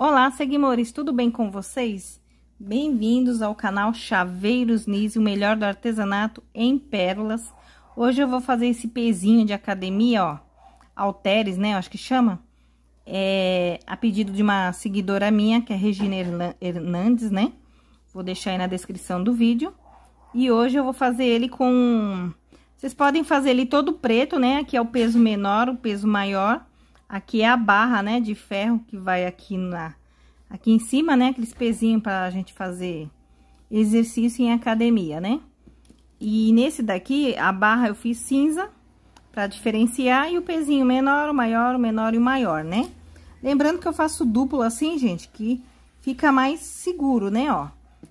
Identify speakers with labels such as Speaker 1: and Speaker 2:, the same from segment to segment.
Speaker 1: Olá, seguidores, tudo bem com vocês? Bem-vindos ao canal Chaveiros Nise, o melhor do artesanato em pérolas. Hoje eu vou fazer esse pezinho de academia, ó, halteres, né, acho que chama, é, a pedido de uma seguidora minha, que é Regina Hernandes, né, vou deixar aí na descrição do vídeo. E hoje eu vou fazer ele com... Vocês podem fazer ele todo preto, né, aqui é o peso menor, o peso maior, Aqui é a barra, né, de ferro que vai aqui na... Aqui em cima, né, aqueles pezinhos a gente fazer exercício em academia, né? E nesse daqui, a barra eu fiz cinza para diferenciar e o pezinho menor, o maior, o menor e o maior, né? Lembrando que eu faço duplo assim, gente, que fica mais seguro, né, ó.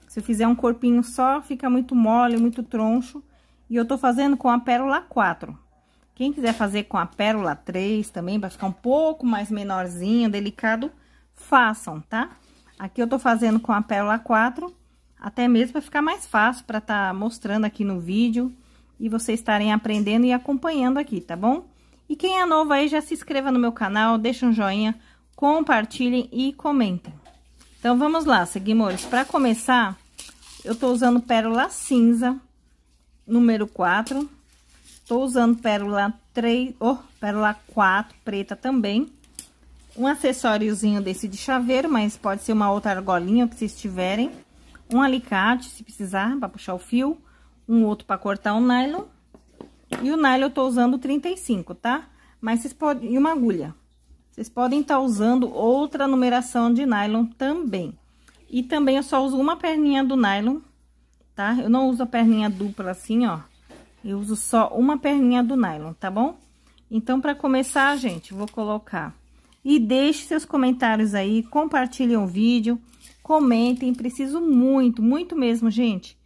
Speaker 1: Se eu fizer um corpinho só, fica muito mole, muito troncho. E eu tô fazendo com a pérola 4. Quem quiser fazer com a pérola 3 também, para ficar um pouco mais menorzinho, delicado, façam, tá? Aqui eu tô fazendo com a pérola 4, até mesmo para ficar mais fácil para estar tá mostrando aqui no vídeo e vocês estarem aprendendo e acompanhando aqui, tá bom? E quem é novo aí, já se inscreva no meu canal, deixa um joinha, compartilhem e comentem. Então, vamos lá, seguimores. Para começar, eu tô usando pérola cinza, número 4, Estou usando pérola 3, ou oh, pérola 4 preta também. Um acessóriozinho desse de chaveiro, mas pode ser uma outra argolinha que vocês tiverem. Um alicate, se precisar, para puxar o fio. Um outro para cortar o nylon. E o nylon eu tô usando 35, tá? Mas vocês podem... E uma agulha. Vocês podem estar tá usando outra numeração de nylon também. E também eu só uso uma perninha do nylon, tá? Eu não uso a perninha dupla assim, ó. Eu uso só uma perninha do nylon, tá bom? Então, para começar, gente, vou colocar. E deixe seus comentários aí, compartilhem o vídeo, comentem. Preciso muito, muito mesmo, gente,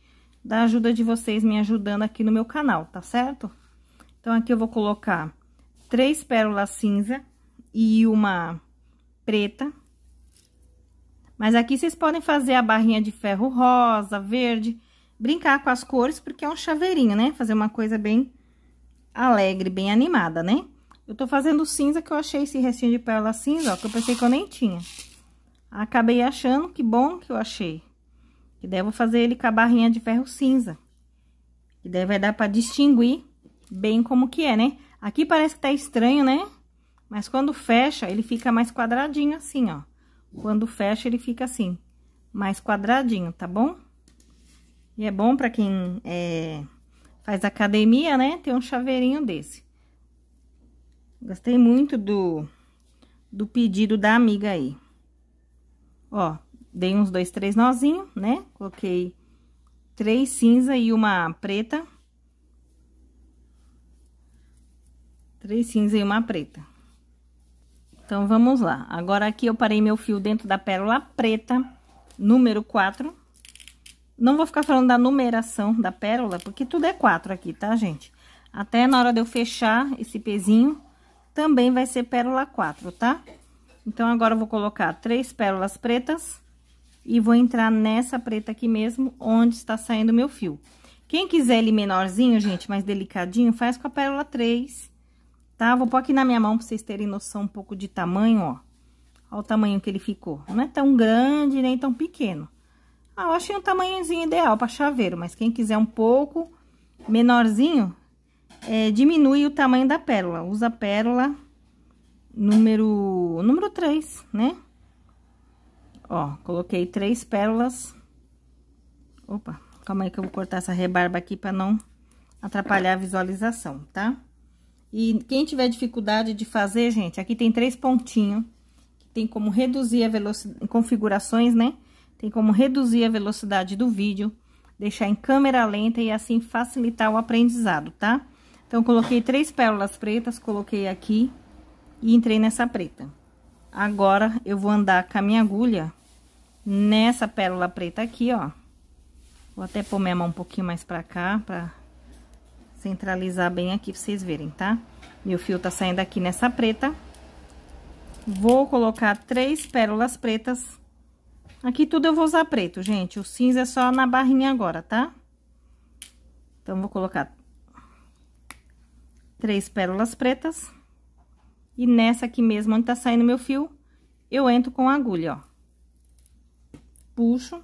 Speaker 1: da ajuda de vocês me ajudando aqui no meu canal, tá certo? Então, aqui eu vou colocar três pérolas cinza e uma preta. Mas aqui vocês podem fazer a barrinha de ferro rosa, verde brincar com as cores, porque é um chaveirinho, né? Fazer uma coisa bem alegre, bem animada, né? Eu tô fazendo cinza, que eu achei esse restinho de pérola cinza, ó, que eu pensei que eu nem tinha. Acabei achando, que bom que eu achei. Que daí eu vou fazer ele com a barrinha de ferro cinza. Que daí vai dar pra distinguir bem como que é, né? Aqui parece que tá estranho, né? Mas quando fecha, ele fica mais quadradinho assim, ó. Quando fecha, ele fica assim, mais quadradinho, tá bom? E é bom para quem é, faz academia, né? Ter um chaveirinho desse. Gostei muito do, do pedido da amiga aí. Ó, dei uns dois, três nozinhos, né? Coloquei três cinza e uma preta. Três cinza e uma preta. Então, vamos lá. Agora, aqui eu parei meu fio dentro da pérola preta, número 4. Não vou ficar falando da numeração da pérola, porque tudo é quatro aqui, tá, gente? Até na hora de eu fechar esse pezinho, também vai ser pérola quatro, tá? Então, agora eu vou colocar três pérolas pretas e vou entrar nessa preta aqui mesmo, onde está saindo meu fio. Quem quiser ele menorzinho, gente, mais delicadinho, faz com a pérola três, tá? Vou pôr aqui na minha mão pra vocês terem noção um pouco de tamanho, ó. Ó o tamanho que ele ficou. Não é tão grande, nem tão pequeno. Ah, eu achei um tamanhozinho ideal para chaveiro, mas quem quiser um pouco menorzinho, é, diminui o tamanho da pérola. Usa a pérola número, número 3, né? Ó, coloquei três pérolas. Opa, calma aí que eu vou cortar essa rebarba aqui para não atrapalhar a visualização, tá? E quem tiver dificuldade de fazer, gente, aqui tem três pontinhos. tem como reduzir a velocidade, configurações, né? Tem como reduzir a velocidade do vídeo, deixar em câmera lenta e assim facilitar o aprendizado, tá? Então, coloquei três pérolas pretas, coloquei aqui e entrei nessa preta. Agora, eu vou andar com a minha agulha nessa pérola preta aqui, ó. Vou até pôr minha mão um pouquinho mais pra cá, pra centralizar bem aqui pra vocês verem, tá? Meu fio tá saindo aqui nessa preta. Vou colocar três pérolas pretas Aqui tudo eu vou usar preto, gente. O cinza é só na barrinha agora, tá? Então, vou colocar três pérolas pretas. E nessa aqui mesmo, onde tá saindo meu fio, eu entro com a agulha, ó. Puxo.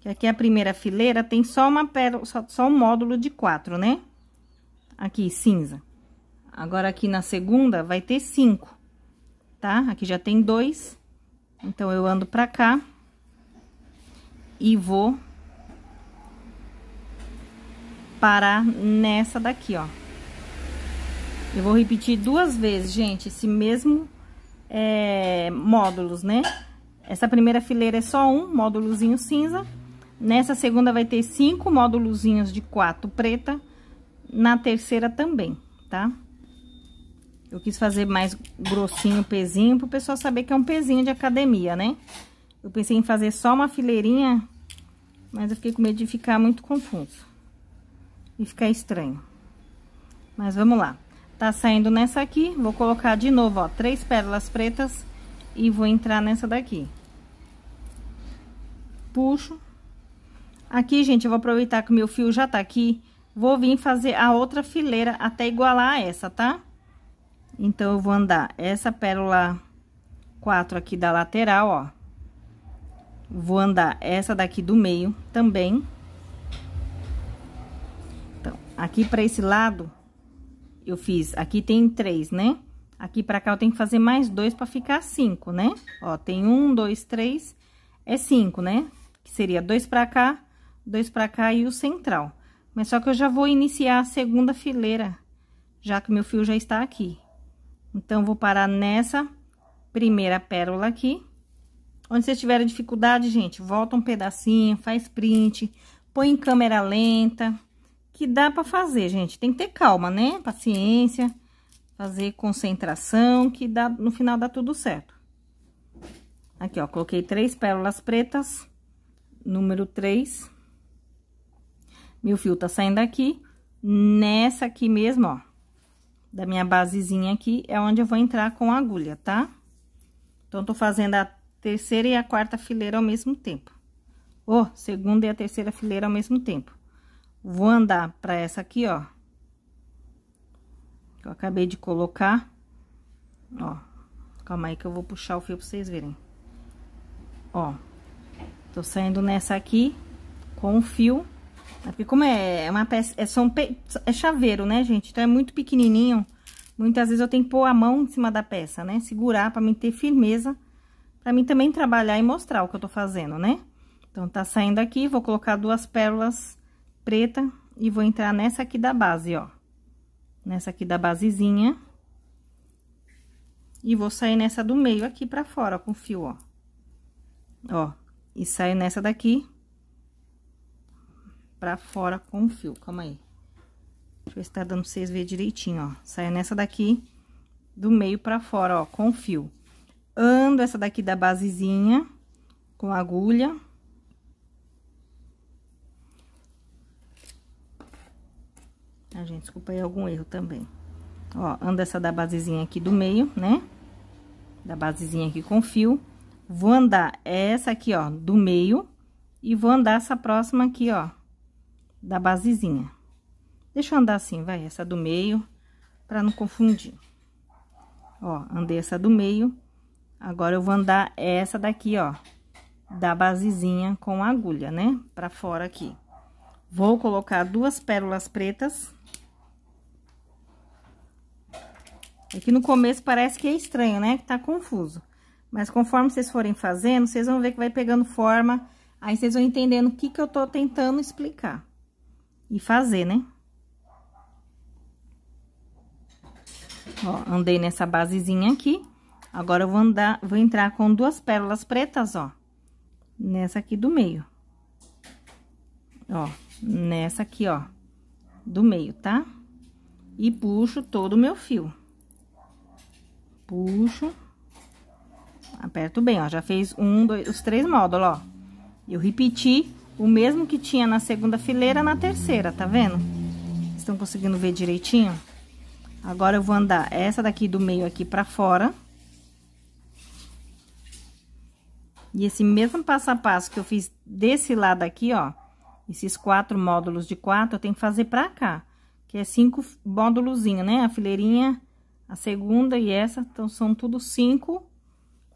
Speaker 1: Que aqui é a primeira fileira tem só uma pérola, só, só um módulo de quatro, né? Aqui, cinza. Agora, aqui na segunda, vai ter cinco, tá? Aqui já tem dois então, eu ando pra cá e vou parar nessa daqui, ó. Eu vou repetir duas vezes, gente, esse mesmo é, módulos, né? Essa primeira fileira é só um módulozinho cinza. Nessa segunda vai ter cinco módulozinhos de quatro preta. Na terceira também, tá? Tá? Eu quis fazer mais grossinho, pezinho, pro pessoal saber que é um pezinho de academia, né? Eu pensei em fazer só uma fileirinha, mas eu fiquei com medo de ficar muito confuso. E ficar estranho. Mas vamos lá. Tá saindo nessa aqui, vou colocar de novo, ó, três pérolas pretas e vou entrar nessa daqui. Puxo. Aqui, gente, eu vou aproveitar que o meu fio já tá aqui, vou vir fazer a outra fileira até igualar a essa, tá? Tá? Então, eu vou andar essa pérola 4 aqui da lateral, ó. Vou andar essa daqui do meio também. Então, aqui pra esse lado, eu fiz... Aqui tem três, né? Aqui pra cá eu tenho que fazer mais dois pra ficar cinco, né? Ó, tem um, dois, três, é cinco, né? Que seria dois pra cá, dois pra cá e o central. Mas só que eu já vou iniciar a segunda fileira, já que meu fio já está aqui. Então, vou parar nessa primeira pérola aqui. Onde vocês tiverem dificuldade, gente, volta um pedacinho, faz print, põe em câmera lenta, que dá pra fazer, gente. Tem que ter calma, né? Paciência, fazer concentração, que dá, no final dá tudo certo. Aqui, ó, coloquei três pérolas pretas, número três. Meu fio tá saindo aqui. Nessa aqui mesmo, ó da minha basezinha aqui, é onde eu vou entrar com a agulha, tá? Então, tô fazendo a terceira e a quarta fileira ao mesmo tempo. Ou, segunda e a terceira fileira ao mesmo tempo. Vou andar pra essa aqui, ó. Que eu acabei de colocar. Ó, calma aí que eu vou puxar o fio pra vocês verem. Ó, tô saindo nessa aqui com o fio é porque como é, é uma peça, é, são, é chaveiro, né, gente? Então, é muito pequenininho. Muitas vezes eu tenho que pôr a mão em cima da peça, né? Segurar pra mim ter firmeza, pra mim também trabalhar e mostrar o que eu tô fazendo, né? Então, tá saindo aqui, vou colocar duas pérolas preta e vou entrar nessa aqui da base, ó. Nessa aqui da basezinha. E vou sair nessa do meio aqui pra fora, ó, com fio, ó. Ó, e saio nessa daqui pra fora com o fio, calma aí. Deixa eu ver se tá dando pra vocês verem direitinho, ó. Saia nessa daqui, do meio pra fora, ó, com o fio. Ando essa daqui da basezinha, com agulha. Ah, gente, desculpa aí algum erro também. Ó, ando essa da basezinha aqui do meio, né? Da basezinha aqui com fio. Vou andar essa aqui, ó, do meio. E vou andar essa próxima aqui, ó, da basezinha. Deixa eu andar assim, vai, essa do meio, pra não confundir. Ó, andei essa do meio, agora eu vou andar essa daqui, ó, da basezinha com a agulha, né? Pra fora aqui. Vou colocar duas pérolas pretas. Aqui é no começo parece que é estranho, né? Que tá confuso. Mas conforme vocês forem fazendo, vocês vão ver que vai pegando forma. Aí, vocês vão entendendo o que que eu tô tentando explicar e fazer, né? Ó, andei nessa basezinha aqui. Agora, eu vou andar, vou entrar com duas pérolas pretas, ó. Nessa aqui do meio. Ó, nessa aqui, ó. Do meio, tá? E puxo todo o meu fio. Puxo. Aperto bem, ó. Já fez um, dois, os três módulos, ó. Eu repeti o mesmo que tinha na segunda fileira na terceira, tá vendo? Estão conseguindo ver direitinho? Agora, eu vou andar essa daqui do meio aqui pra fora. E esse mesmo passo a passo que eu fiz desse lado aqui, ó, esses quatro módulos de quatro, eu tenho que fazer pra cá, que é cinco módulozinho, né? A fileirinha, a segunda e essa, então, são tudo cinco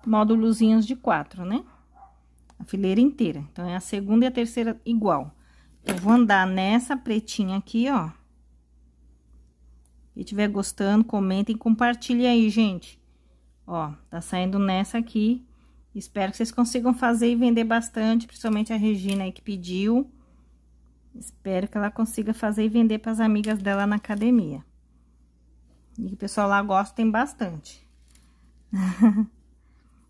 Speaker 1: módulozinhos de quatro, né? a fileira inteira. Então, é a segunda e a terceira igual. Eu vou andar nessa pretinha aqui, ó. Quem estiver gostando, comentem e compartilhem aí, gente. Ó, tá saindo nessa aqui. Espero que vocês consigam fazer e vender bastante, principalmente a Regina aí que pediu. Espero que ela consiga fazer e vender para as amigas dela na academia. E o pessoal lá gosta, tem bastante.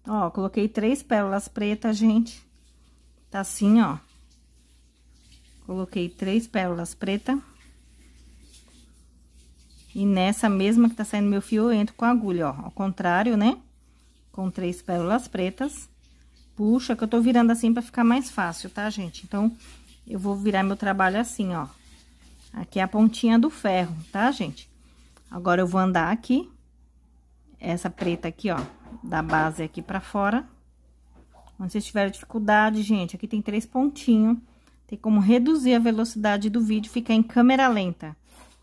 Speaker 1: Ó, coloquei três pérolas pretas, gente. Tá assim, ó. Coloquei três pérolas pretas. E nessa mesma que tá saindo meu fio, eu entro com a agulha, ó. Ao contrário, né? Com três pérolas pretas. Puxa, que eu tô virando assim pra ficar mais fácil, tá, gente? Então, eu vou virar meu trabalho assim, ó. Aqui é a pontinha do ferro, tá, gente? Agora, eu vou andar aqui. Essa preta aqui, ó da base aqui pra fora. Quando vocês tiverem dificuldade, gente, aqui tem três pontinhos. Tem como reduzir a velocidade do vídeo, ficar em câmera lenta.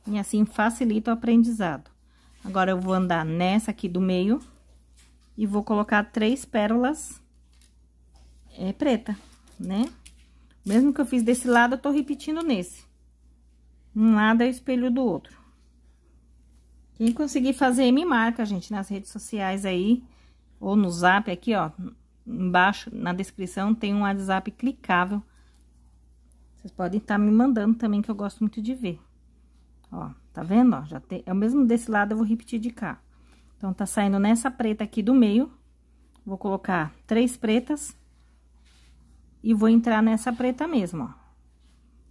Speaker 1: E assim facilita o aprendizado. Agora, eu vou andar nessa aqui do meio e vou colocar três pérolas é, preta, né? Mesmo que eu fiz desse lado, eu tô repetindo nesse. Um lado é o espelho do outro. Quem conseguir fazer, me marca, gente, nas redes sociais aí ou no zap aqui, ó, embaixo na descrição tem um WhatsApp clicável. Vocês podem estar tá me mandando também, que eu gosto muito de ver. Ó, tá vendo? Ó, já tem, é o mesmo desse lado, eu vou repetir de cá. Então, tá saindo nessa preta aqui do meio, vou colocar três pretas e vou entrar nessa preta mesmo, ó.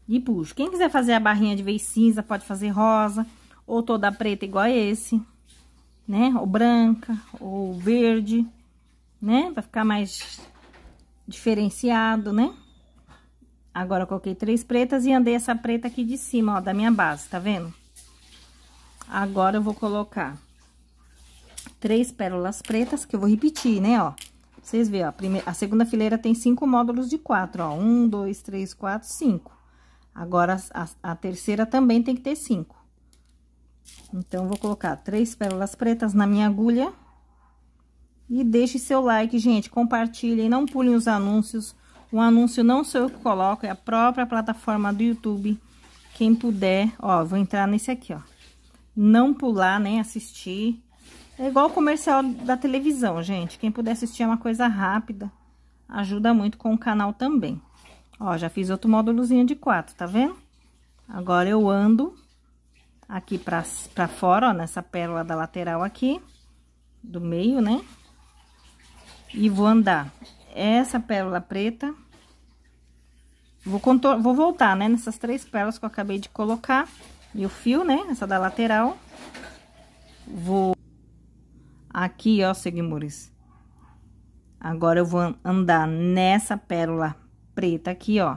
Speaker 1: E puxo. Quem quiser fazer a barrinha de vez cinza, pode fazer rosa ou toda preta igual a esse né? Ou branca, ou verde, né? Pra ficar mais diferenciado, né? Agora, coloquei três pretas e andei essa preta aqui de cima, ó, da minha base, tá vendo? Agora, eu vou colocar três pérolas pretas, que eu vou repetir, né, ó. Vocês verem, ó, a, primeira, a segunda fileira tem cinco módulos de quatro, ó. Um, dois, três, quatro, cinco. Agora, a, a terceira também tem que ter cinco. Então, vou colocar três pérolas pretas na minha agulha. E deixe seu like, gente, compartilhem, não pulem os anúncios. O anúncio não sou eu que coloco, é a própria plataforma do YouTube. Quem puder, ó, vou entrar nesse aqui, ó. Não pular, nem né, assistir. É igual o comercial da televisão, gente. Quem puder assistir é uma coisa rápida. Ajuda muito com o canal também. Ó, já fiz outro módulozinho de quatro, tá vendo? Agora eu ando aqui pra, pra fora, ó, nessa pérola da lateral aqui, do meio, né? E vou andar essa pérola preta. Vou, contor vou voltar, né, nessas três pérolas que eu acabei de colocar. E o fio, né, essa da lateral. Vou aqui, ó, seguimores. Agora, eu vou andar nessa pérola preta aqui, ó.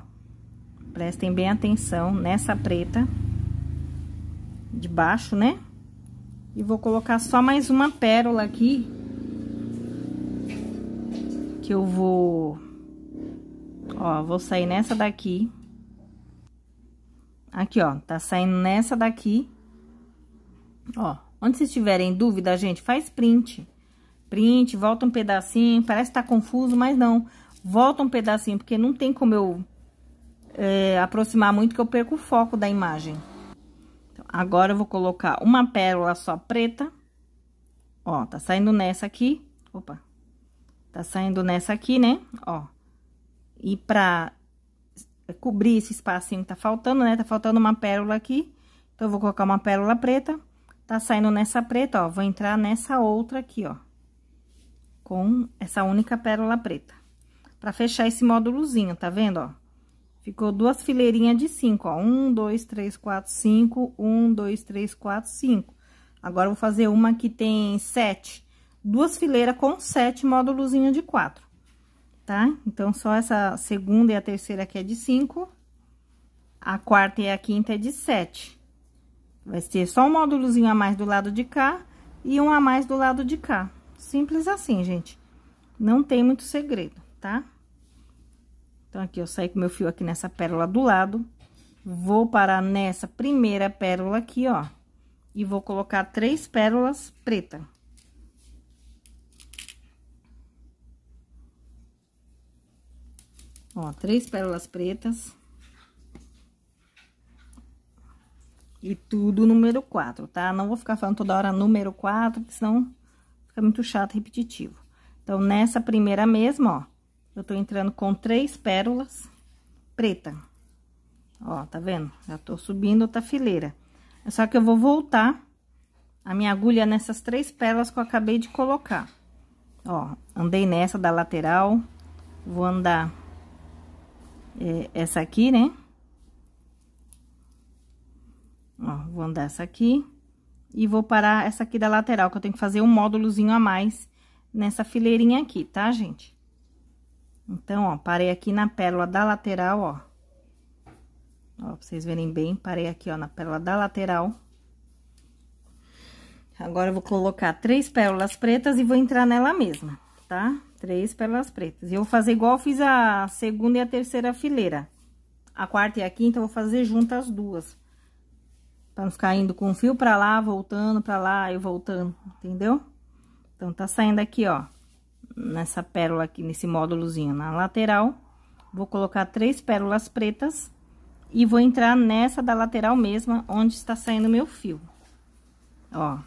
Speaker 1: Prestem bem atenção nessa preta de baixo, né? E vou colocar só mais uma pérola aqui. Que eu vou... Ó, vou sair nessa daqui. Aqui, ó, tá saindo nessa daqui. Ó, onde vocês tiverem dúvida, gente, faz print. Print, volta um pedacinho, parece que tá confuso, mas não. Volta um pedacinho, porque não tem como eu é, aproximar muito que eu perco o foco da imagem. Agora, eu vou colocar uma pérola só preta. Ó, tá saindo nessa aqui. Opa. Tá saindo nessa aqui, né? Ó. E pra cobrir esse espacinho que tá faltando, né? Tá faltando uma pérola aqui. Então, eu vou colocar uma pérola preta. Tá saindo nessa preta, ó. Vou entrar nessa outra aqui, ó. Com essa única pérola preta. Pra fechar esse módulozinho, tá vendo, ó? Ficou duas fileirinhas de cinco, ó. Um, dois, três, quatro, cinco. Um, dois, três, quatro, cinco. Agora, vou fazer uma que tem sete. Duas fileiras com sete módulozinho de quatro, tá? Então, só essa segunda e a terceira aqui é de cinco. A quarta e a quinta é de sete. Vai ser só um módulozinho a mais do lado de cá e um a mais do lado de cá. Simples assim, gente. Não tem muito segredo, tá? Então, aqui eu saí com meu fio aqui nessa pérola do lado. Vou parar nessa primeira pérola aqui, ó. E vou colocar três pérolas preta. Ó, três pérolas pretas. E tudo número quatro, tá? Não vou ficar falando toda hora número quatro, senão fica muito chato, repetitivo. Então, nessa primeira mesma, ó, eu tô entrando com três pérolas preta. Ó, tá vendo? Já tô subindo outra fileira. Só que eu vou voltar a minha agulha nessas três pérolas que eu acabei de colocar. Ó, andei nessa da lateral, vou andar é, essa aqui, né? Ó, vou andar essa aqui e vou parar essa aqui da lateral, que eu tenho que fazer um módulozinho a mais nessa fileirinha aqui, tá, gente? Então, ó, parei aqui na pérola da lateral, ó. Ó, pra vocês verem bem, parei aqui, ó, na pérola da lateral. Agora, eu vou colocar três pérolas pretas e vou entrar nela mesma, tá? Três pérolas pretas. E eu vou fazer igual eu fiz a segunda e a terceira fileira. A quarta e a quinta eu vou fazer juntas as duas. Pra não ficar indo com o fio pra lá, voltando pra lá e voltando, entendeu? Então, tá saindo aqui, ó nessa pérola aqui, nesse módulozinho na lateral. Vou colocar três pérolas pretas e vou entrar nessa da lateral mesma, onde está saindo meu fio. Ó.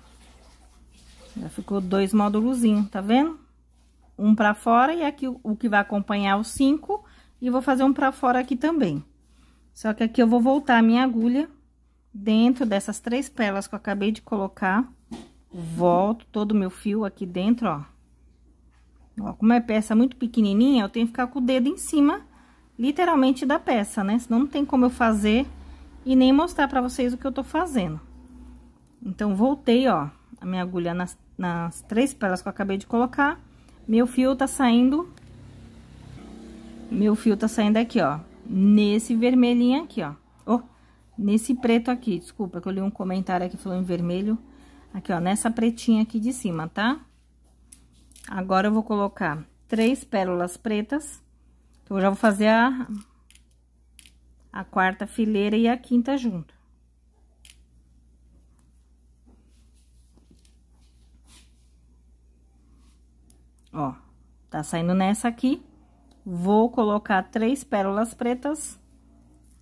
Speaker 1: Já ficou dois módulozinhos, tá vendo? Um pra fora e aqui o que vai acompanhar os cinco. E vou fazer um pra fora aqui também. Só que aqui eu vou voltar a minha agulha dentro dessas três pérolas que eu acabei de colocar. Volto todo o meu fio aqui dentro, ó. Ó, como é peça muito pequenininha, eu tenho que ficar com o dedo em cima, literalmente, da peça, né? Senão não tem como eu fazer e nem mostrar pra vocês o que eu tô fazendo. Então, voltei, ó, a minha agulha nas, nas três pérolas que eu acabei de colocar. Meu fio tá saindo... Meu fio tá saindo aqui, ó, nesse vermelhinho aqui, ó. Oh, nesse preto aqui, desculpa, que eu li um comentário aqui falando em vermelho. Aqui, ó, nessa pretinha aqui de cima, tá? Agora, eu vou colocar três pérolas pretas. Eu já vou fazer a, a quarta fileira e a quinta junto. Ó, tá saindo nessa aqui. Vou colocar três pérolas pretas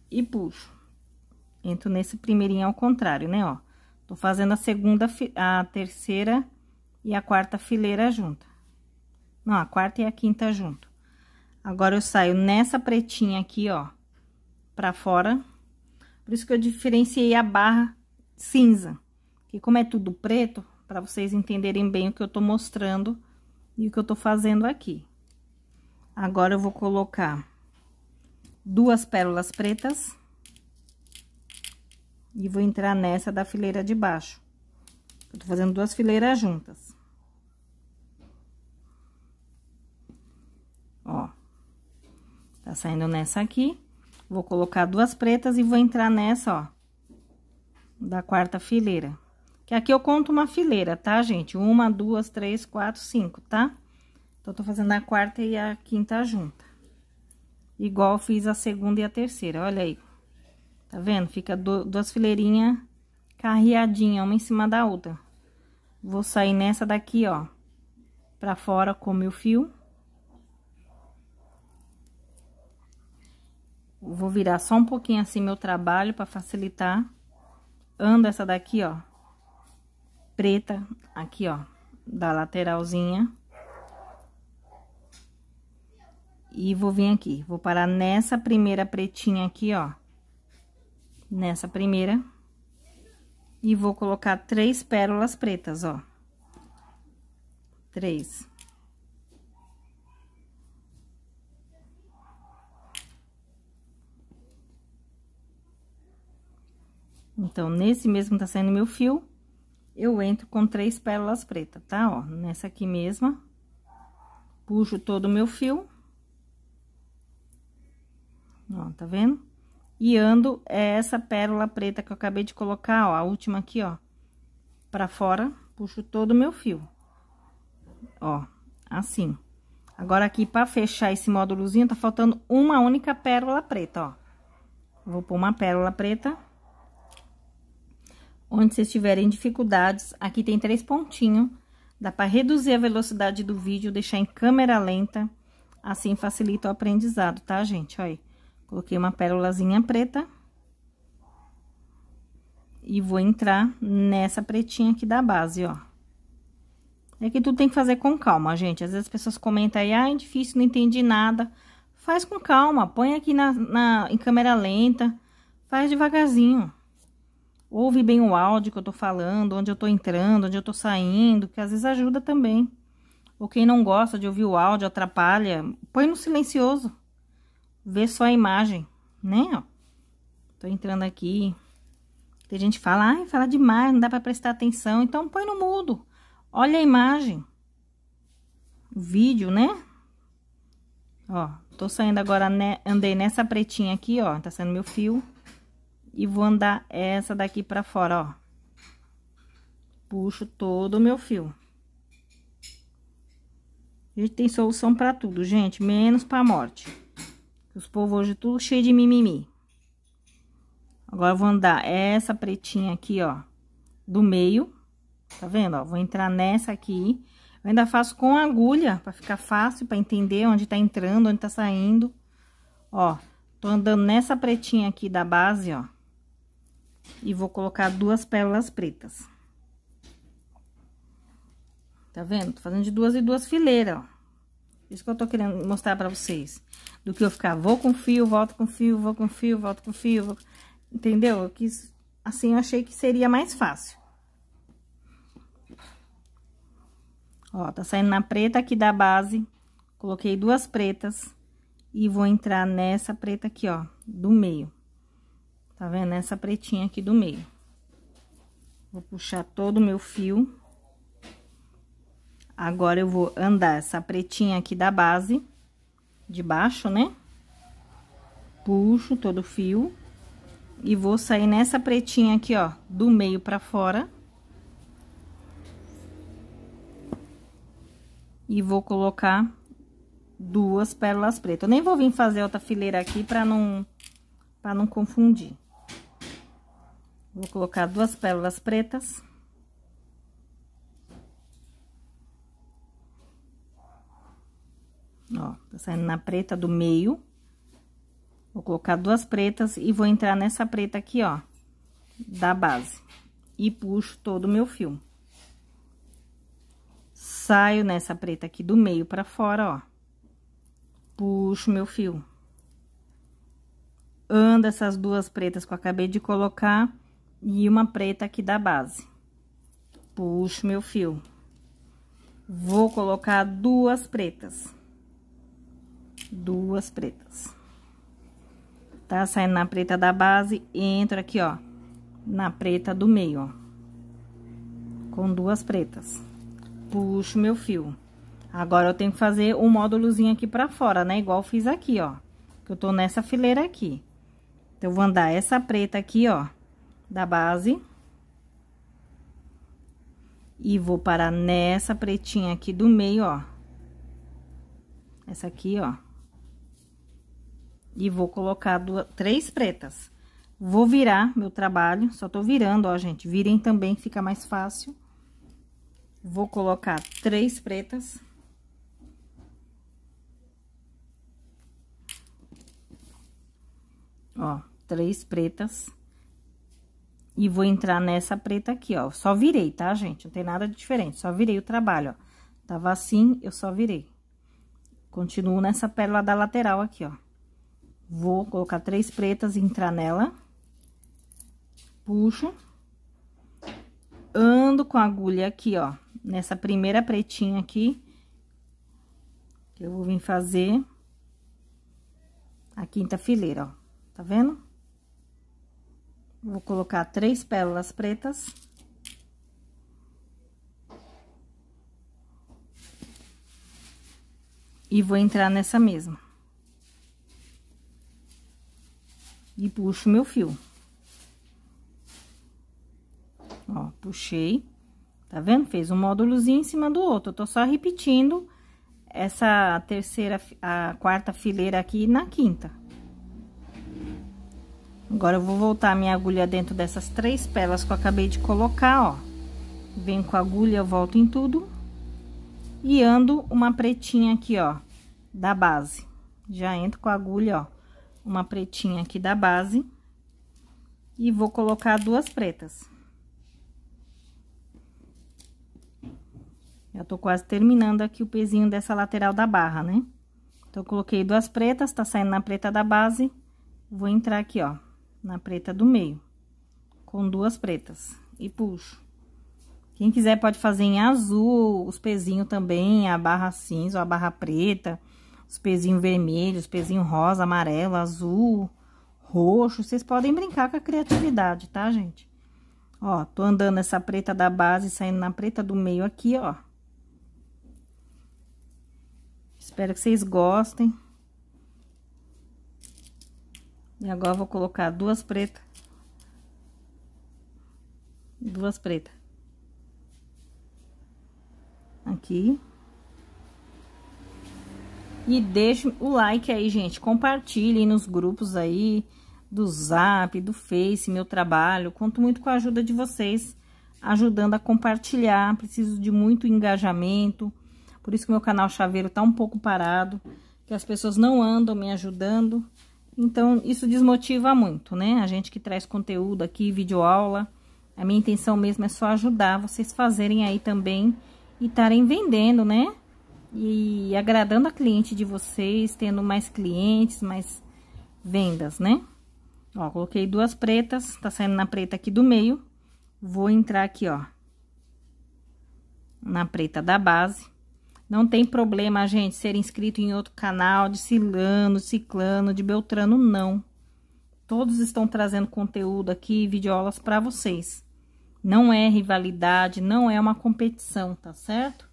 Speaker 1: e puxo. Entro nesse primeirinho ao contrário, né, ó. Tô fazendo a segunda, a terceira e a quarta fileira junta. Não, a quarta e a quinta junto. Agora, eu saio nessa pretinha aqui, ó, pra fora. Por isso que eu diferenciei a barra cinza. Que como é tudo preto, para vocês entenderem bem o que eu tô mostrando e o que eu tô fazendo aqui. Agora, eu vou colocar duas pérolas pretas. E vou entrar nessa da fileira de baixo. Eu tô fazendo duas fileiras juntas. ó. Tá saindo nessa aqui. Vou colocar duas pretas e vou entrar nessa, ó, da quarta fileira. Que aqui eu conto uma fileira, tá, gente? Uma, duas, três, quatro, cinco, tá? Então, tô fazendo a quarta e a quinta junta. Igual fiz a segunda e a terceira, olha aí. Tá vendo? Fica duas fileirinhas carreadinhas, uma em cima da outra. Vou sair nessa daqui, ó, pra fora com o meu fio. Vou virar só um pouquinho assim meu trabalho para facilitar. Anda essa daqui, ó. Preta, aqui, ó. Da lateralzinha. E vou vir aqui. Vou parar nessa primeira pretinha aqui, ó. Nessa primeira. E vou colocar três pérolas pretas, ó. Três. Então, nesse mesmo tá saindo meu fio, eu entro com três pérolas pretas, tá? Ó, nessa aqui mesma, puxo todo o meu fio. Ó, tá vendo? E ando é essa pérola preta que eu acabei de colocar, ó, a última aqui, ó, pra fora, puxo todo o meu fio. Ó, assim. Agora, aqui, pra fechar esse módulozinho, tá faltando uma única pérola preta, ó. Vou pôr uma pérola preta Onde vocês tiverem dificuldades, aqui tem três pontinhos. Dá para reduzir a velocidade do vídeo, deixar em câmera lenta. Assim facilita o aprendizado, tá, gente? Olha aí. Coloquei uma pérolazinha preta. E vou entrar nessa pretinha aqui da base, ó. É que tudo tem que fazer com calma, gente. Às vezes as pessoas comentam aí, ah, é difícil, não entendi nada. Faz com calma, põe aqui na, na em câmera lenta, faz devagarzinho ouve bem o áudio que eu tô falando, onde eu tô entrando, onde eu tô saindo, que às vezes ajuda também. Ou quem não gosta de ouvir o áudio, atrapalha, põe no silencioso. Vê só a imagem, né? Ó, tô entrando aqui. Tem gente que fala, ai, fala demais, não dá para prestar atenção. Então, põe no mudo. Olha a imagem. O vídeo, né? Ó, tô saindo agora, né? Andei nessa pretinha aqui, ó. Tá saindo meu fio. E vou andar essa daqui pra fora, ó. Puxo todo o meu fio. A gente tem solução pra tudo, gente, menos pra morte. Os povos hoje tudo cheio de mimimi. Agora, eu vou andar essa pretinha aqui, ó, do meio, tá vendo, ó? Vou entrar nessa aqui. Eu ainda faço com agulha, pra ficar fácil, pra entender onde tá entrando, onde tá saindo. Ó, tô andando nessa pretinha aqui da base, ó. E vou colocar duas pérolas pretas. Tá vendo? Tô fazendo de duas e duas fileiras, ó. Isso que eu tô querendo mostrar pra vocês. Do que eu ficar, vou com fio, volto com fio, vou com fio, volto com fio. Vou... Entendeu? Eu quis... Assim, eu achei que seria mais fácil. Ó, tá saindo na preta aqui da base. Coloquei duas pretas. E vou entrar nessa preta aqui, ó, do meio. Tá vendo? Essa pretinha aqui do meio. Vou puxar todo o meu fio. Agora, eu vou andar essa pretinha aqui da base, de baixo, né? Puxo todo o fio. E vou sair nessa pretinha aqui, ó, do meio pra fora. E vou colocar duas pérolas pretas. Eu nem vou vir fazer outra fileira aqui pra não, pra não confundir. Vou colocar duas pérolas pretas. Ó, tá saindo na preta do meio. Vou colocar duas pretas e vou entrar nessa preta aqui, ó, da base. E puxo todo o meu fio. Saio nessa preta aqui do meio pra fora, ó. Puxo meu fio. Ando essas duas pretas que eu acabei de colocar e uma preta aqui da base. Puxo meu fio. Vou colocar duas pretas. Duas pretas. Tá saindo na preta da base, entra aqui, ó, na preta do meio, ó. Com duas pretas. Puxo meu fio. Agora, eu tenho que fazer um módulozinho aqui pra fora, né? Igual fiz aqui, ó. Que eu tô nessa fileira aqui. Então, eu vou andar essa preta aqui, ó da base. E vou parar nessa pretinha aqui do meio, ó. Essa aqui, ó. E vou colocar duas, três pretas. Vou virar meu trabalho, só tô virando, ó, gente. Virem também, fica mais fácil. Vou colocar três pretas. Ó, três pretas. E vou entrar nessa preta aqui, ó. Só virei, tá, gente? Não tem nada de diferente, só virei o trabalho, ó. Tava assim, eu só virei. Continuo nessa pérola da lateral aqui, ó. Vou colocar três pretas, entrar nela. Puxo. Ando com a agulha aqui, ó. Nessa primeira pretinha aqui. Eu vou vir fazer a quinta fileira, ó. Tá vendo? Vou colocar três pérolas pretas. E vou entrar nessa mesma. E puxo meu fio. Ó, puxei. Tá vendo? Fez um módulozinho em cima do outro. Eu tô só repetindo essa terceira, a quarta fileira aqui na quinta. Agora, eu vou voltar a minha agulha dentro dessas três pelas que eu acabei de colocar, ó. Venho com a agulha, volto em tudo. E ando uma pretinha aqui, ó, da base. Já entro com a agulha, ó, uma pretinha aqui da base. E vou colocar duas pretas. Já tô quase terminando aqui o pezinho dessa lateral da barra, né? Então, eu coloquei duas pretas, tá saindo na preta da base. Vou entrar aqui, ó, na preta do meio, com duas pretas, e puxo. Quem quiser pode fazer em azul, os pezinhos também, a barra cinza, a barra preta, os pezinhos vermelhos, pezinho rosa, amarelo, azul, roxo. Vocês podem brincar com a criatividade, tá, gente? Ó, tô andando essa preta da base, saindo na preta do meio aqui, ó. Espero que vocês gostem. E agora vou colocar duas pretas. Duas pretas. Aqui. E deixe o like aí, gente. Compartilhe nos grupos aí do Zap, do Face, meu trabalho. Conto muito com a ajuda de vocês, ajudando a compartilhar. Preciso de muito engajamento. Por isso que meu canal Chaveiro tá um pouco parado, que as pessoas não andam me ajudando. Então, isso desmotiva muito, né? A gente que traz conteúdo aqui, vídeo aula. A minha intenção mesmo é só ajudar vocês fazerem aí também e estarem vendendo, né? E agradando a cliente de vocês, tendo mais clientes, mais vendas, né? Ó, coloquei duas pretas, tá saindo na preta aqui do meio. Vou entrar aqui, ó, na preta da base. Não tem problema, gente, ser inscrito em outro canal de Silano, Ciclano, de Beltrano, não. Todos estão trazendo conteúdo aqui, videoaulas para vocês. Não é rivalidade, não é uma competição, tá certo?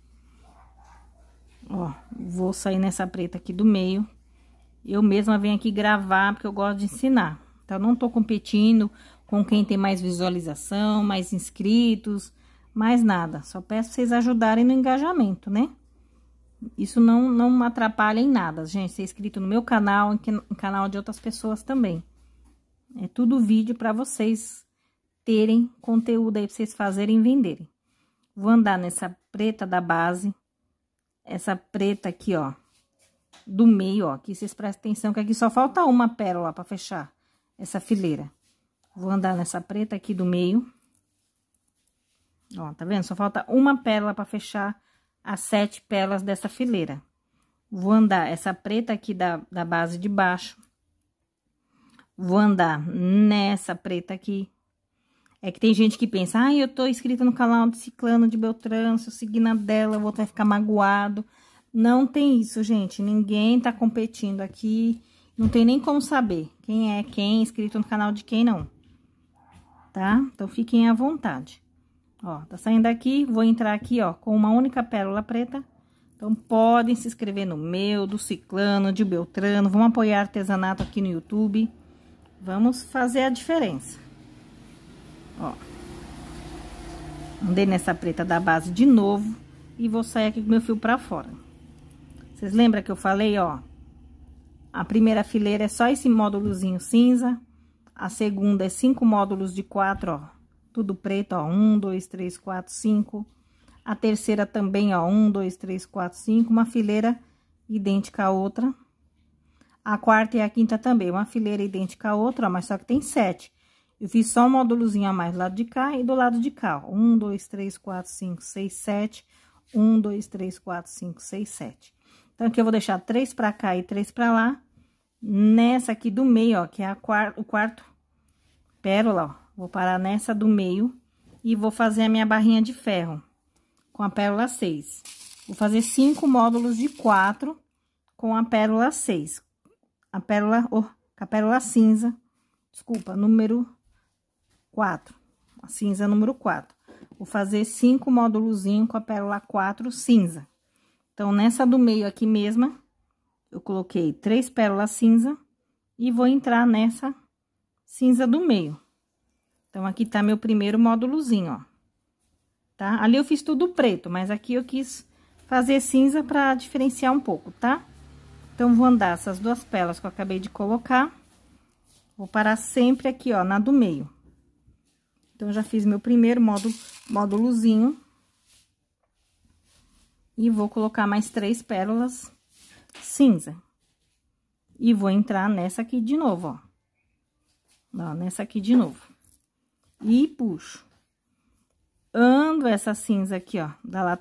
Speaker 1: Ó, vou sair nessa preta aqui do meio. Eu mesma venho aqui gravar, porque eu gosto de ensinar. Então, não tô competindo com quem tem mais visualização, mais inscritos, mais nada. Só peço vocês ajudarem no engajamento, né? Isso não, não atrapalha em nada, gente. Ser é inscrito no meu canal, no canal de outras pessoas também. É tudo vídeo para vocês terem conteúdo aí, pra vocês fazerem e venderem. Vou andar nessa preta da base, essa preta aqui, ó, do meio, ó. Aqui vocês prestem atenção que aqui só falta uma pérola para fechar essa fileira. Vou andar nessa preta aqui do meio. Ó, tá vendo? Só falta uma pérola para fechar as sete pelas dessa fileira. Vou andar essa preta aqui da, da base de baixo. Vou andar nessa preta aqui. É que tem gente que pensa, ah, eu tô inscrita no canal do Ciclano de Beltrão se eu seguir na dela, eu vou até ficar magoado. Não tem isso, gente. Ninguém tá competindo aqui. Não tem nem como saber quem é quem, inscrito no canal de quem não. Tá? Então, fiquem à vontade. Ó, tá saindo aqui, vou entrar aqui, ó, com uma única pérola preta. Então, podem se inscrever no meu, do Ciclano, de Beltrano. Vamos apoiar artesanato aqui no YouTube. Vamos fazer a diferença. Ó. Andei nessa preta da base de novo. E vou sair aqui com meu fio pra fora. Vocês lembram que eu falei, ó? A primeira fileira é só esse módulozinho cinza. A segunda é cinco módulos de quatro, ó tudo preto, ó, um, dois, três, quatro, cinco. A terceira também, ó, um, dois, três, quatro, cinco, uma fileira idêntica à outra. A quarta e a quinta também, uma fileira idêntica à outra, ó, mas só que tem sete. Eu fiz só um módulozinho a mais do lado de cá e do lado de cá, ó, um, dois, três, quatro, cinco, seis, sete. Um, dois, três, quatro, cinco, seis, sete. Então, aqui eu vou deixar três pra cá e três pra lá. Nessa aqui do meio, ó, que é a quarto, o quarto pérola, ó Vou parar nessa do meio e vou fazer a minha barrinha de ferro com a pérola 6. Vou fazer cinco módulos de quatro com a pérola 6. A pérola, oh, a pérola cinza, desculpa, número 4. A cinza número 4. Vou fazer cinco módulos com a pérola 4 cinza. Então, nessa do meio aqui mesma, eu coloquei três pérolas cinza e vou entrar nessa cinza do meio. Então, aqui tá meu primeiro módulozinho, ó. Tá? Ali eu fiz tudo preto, mas aqui eu quis fazer cinza pra diferenciar um pouco, tá? Então, vou andar essas duas pelas que eu acabei de colocar. Vou parar sempre aqui, ó, na do meio. Então, já fiz meu primeiro módulo, módulozinho. E vou colocar mais três pérolas cinza. E vou entrar nessa aqui de novo, ó. Ó, nessa aqui de novo e puxo. Ando essa cinza aqui, ó, da lateral.